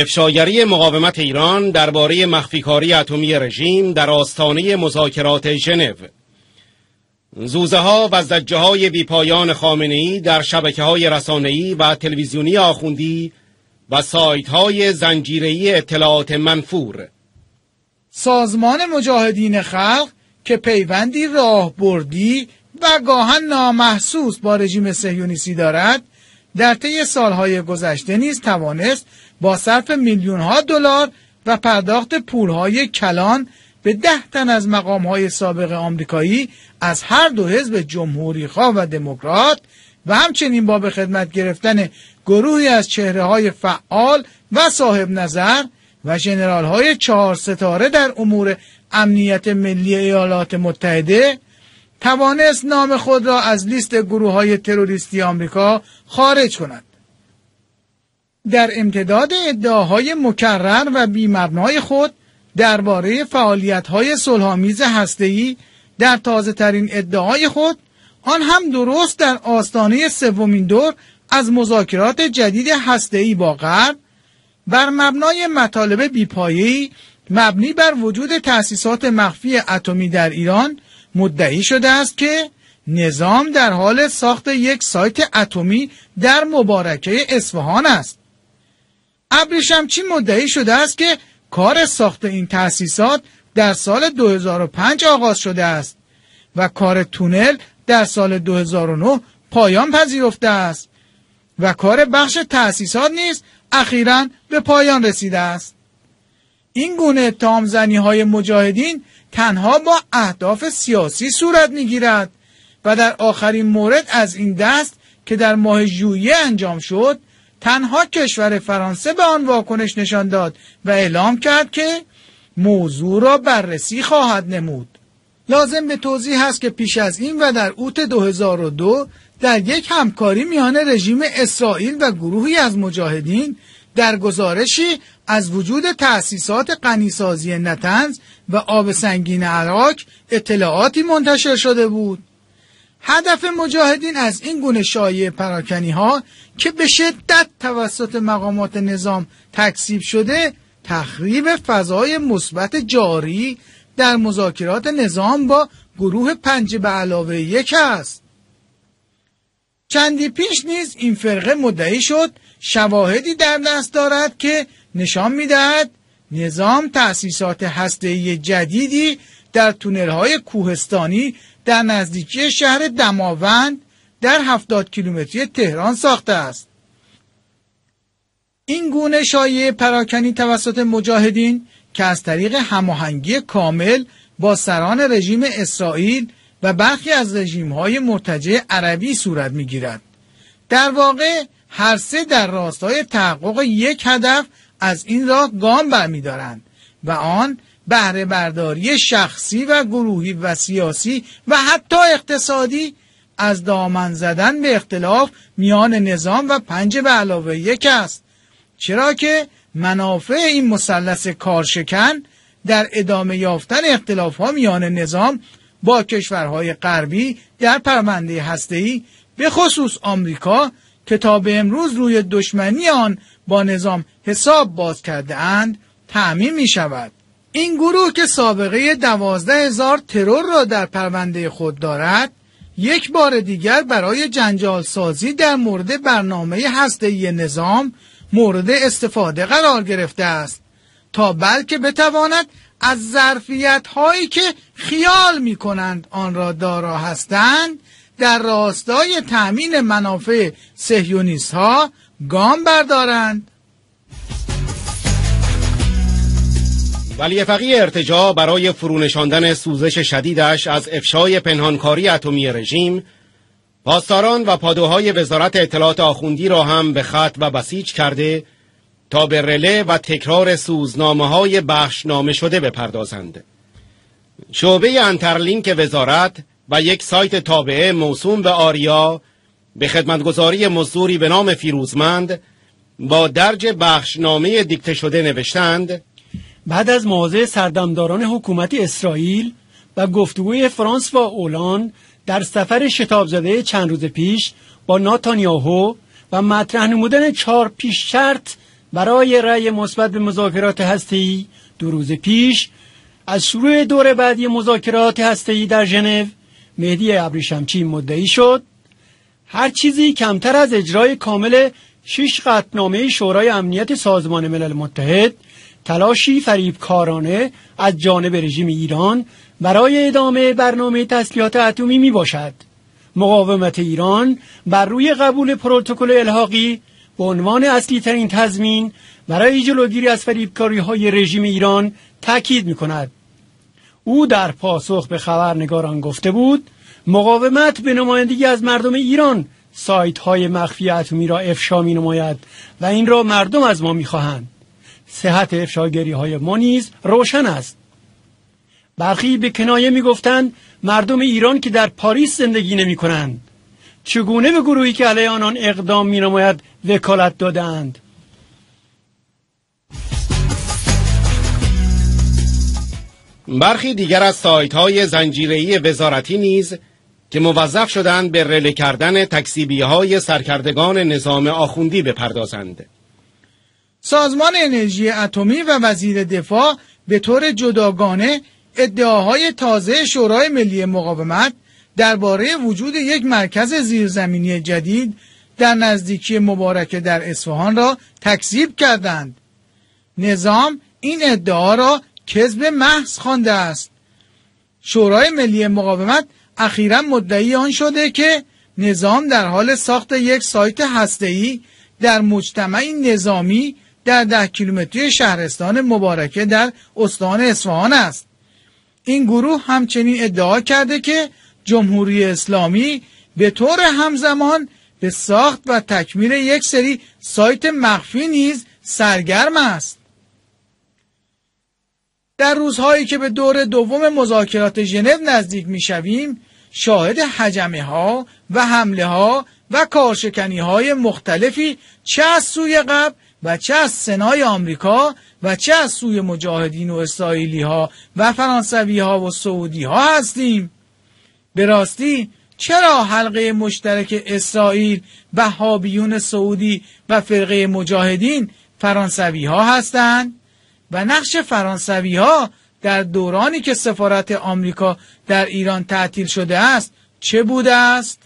افشاگری مقاومت ایران درباره مخفیکاری اتمی رژیم در آستانه مذاکرات ژنو زوزه ها و زجه های بیپایان خامنه ای در شبکه های ای و تلویزیونی آخوندی و سایت های ای اطلاعات منفور سازمان مجاهدین خلق که پیوندی راهبردی و گاهن نامحسوس با رژیم سهیونیسی دارد در طی سالهای گذشته نیز توانست با صرف میلیون ها دلار و پرداخت های کلان به ده تن از مقام های سابق آمریکایی از هر دو حزب جمهوری خواه و دموکرات و همچنین با به خدمت گرفتن گروهی از چهره های فعال و صاحب نظر و جنرال های چهار ستاره در امور امنیت ملی ایالات متحده توانست نام خود را از لیست گروه های تروریستی آمریکا خارج کند در امتداد ادعاهای مکرر و بیمبنای خود درباره فعالیت‌های صلحآمیز هسته‌ای در تازه ترین ادعای خود آن هم درست در آستانه سومین دور از مذاکرات جدید هسته‌ای با غرب بر مبنای مطالب بیپایی مبنی بر وجود تأسیسات مخفی اتمی در ایران مدعی شده است که نظام در حال ساخت یک سایت اتمی در مبارکه اصفهان است ابریشمچی مدعی شده است که کار ساخت این تأسیسات در سال 2005 آغاز شده است و کار تونل در سال 2009 پایان پذیرفته است و کار بخش تأسیسات نیز اخیرا به پایان رسیده است این گونه تامزنی های مجاهدین تنها با اهداف سیاسی صورت میگیرد و در آخرین مورد از این دست که در ماه ژوئیه انجام شد تنها کشور فرانسه به آن واکنش نشان داد و اعلام کرد که موضوع را بررسی خواهد نمود لازم به توضیح هست که پیش از این و در اوت 2002 در یک همکاری میان رژیم اسرائیل و گروهی از مجاهدین در گزارشی از وجود تأسیسات قنیسازی نتنز و آب سنگین عراق اطلاعاتی منتشر شده بود هدف مجاهدین از این گونه شایع پراکنی ها که به شدت توسط مقامات نظام تکسیب شده تخریب فضای مثبت جاری در مذاکرات نظام با گروه پنج به علاوه یک است چندی پیش نیز این فرقه مدعی شد شواهدی در دست دارد که نشان میدهد نظام تأسیسات هسته‌ای جدیدی در های کوهستانی در نزدیکی شهر دماوند در 70 کیلومتری تهران ساخته است. این گونه شایع پراکنی توسط مجاهدین که از طریق هماهنگی کامل با سران رژیم اسرائیل و برخی از های مرتجع عربی صورت می‌گیرد. در واقع هر سه در راستای تحقق یک هدف از این راه گام برمیدارند و آن بهره برداری شخصی و گروهی و سیاسی و حتی اقتصادی از دامن زدن به اختلاف میان نظام و پنج به علاوه یک است چرا که منافع این مثلث کارشکن در ادامه یافتن اختلاف ها میان نظام با کشورهای غربی در پرونده هسته‌ای به خصوص آمریکا که تا به امروز روی دشمنی آن با نظام حساب باز کرده اند تعمین می شود. این گروه که سابقه دوازده هزار ترور را در پرونده خود دارد یک بار دیگر برای جنجال سازی در مورد برنامه هسته نظام مورد استفاده قرار گرفته است تا بلکه بتواند از ظرفیت هایی که خیال می کنند آن را دارا هستند در راستای تأمین منافع سهیونیست ها گام بردارند ولی فقی ارتجاع برای فرونشاندن سوزش شدیدش از افشای پنهانکاری اتمی رژیم پاسداران و پادوهای وزارت اطلاعات آخوندی را هم به خط و بسیج کرده تا به رله و تکرار سوزنامه های نامه شده بپردازند. شعبه انترلینک وزارت و یک سایت تابعه موسوم به آریا به خدمتگزاری مزدوری به نام فیروزمند با درج بخشنامه دیکته شده نوشتند بعد از موازه سردمداران حکومت اسرائیل و گفتگوی فرانس با اولان در سفر شتاب زده چند روز پیش با ناتانیاهو و مطرح نمودن چهار پیش شرط برای رأی مثبت به مذاکرات هسته‌ای دو روز پیش از شروع دور بعدی مذاکرات هسته‌ای در ژنو مهدی ابریشمچی مدعی شد هر چیزی کمتر از اجرای کامل شش قطنامه شورای امنیت سازمان ملل متحد تلاشی فریبکارانه از جانب رژیم ایران برای ادامه برنامه تسلیحات اتمی می باشد. مقاومت ایران بر روی قبول پروتکل الحاقی به عنوان اصلی ترین تضمین برای جلوگیری از فریبکاری های رژیم ایران تاکید می کند. او در پاسخ به خبرنگاران گفته بود مقاومت به نمایندگی از مردم ایران سایت های مخفی اتمی را افشا می نماید و این را مردم از ما می خواهند. صحت افشاگری های ما نیز روشن است برخی به کنایه میگفتند مردم ایران که در پاریس زندگی نمی کنند چگونه به گروهی که علیه آنان اقدام می نماید وکالت دادند برخی دیگر از سایت های زنجیری وزارتی نیز که موظف شدند به رله کردن تکسیبی های سرکردگان نظام آخوندی بپردازند سازمان انرژی اتمی و وزیر دفاع به طور جداگانه ادعاهای تازه شورای ملی مقاومت درباره وجود یک مرکز زیرزمینی جدید در نزدیکی مبارکه در اصفهان را تکذیب کردند نظام این ادعا را کذب محض خوانده است شورای ملی مقاومت اخیرا مدعی آن شده که نظام در حال ساخت یک سایت هسته‌ای در مجتمعی نظامی در ده کیلومتری شهرستان مبارکه در استان اصفهان است این گروه همچنین ادعا کرده که جمهوری اسلامی به طور همزمان به ساخت و تکمیل یک سری سایت مخفی نیز سرگرم است در روزهایی که به دور دوم مذاکرات ژنو نزدیک میشویم شاهد حجمه ها و حمله ها و کارشکنی های مختلفی چه از سوی قبل و چه از سنای آمریکا و چه از سوی مجاهدین و اسرائیلی ها و فرانسوی ها و سعودی ها هستیم به راستی چرا حلقه مشترک اسرائیل و وهابیون سعودی و فرقه مجاهدین فرانسوی ها هستند و نقش فرانسوی ها در دورانی که سفارت آمریکا در ایران تعطیل شده است چه بوده است؟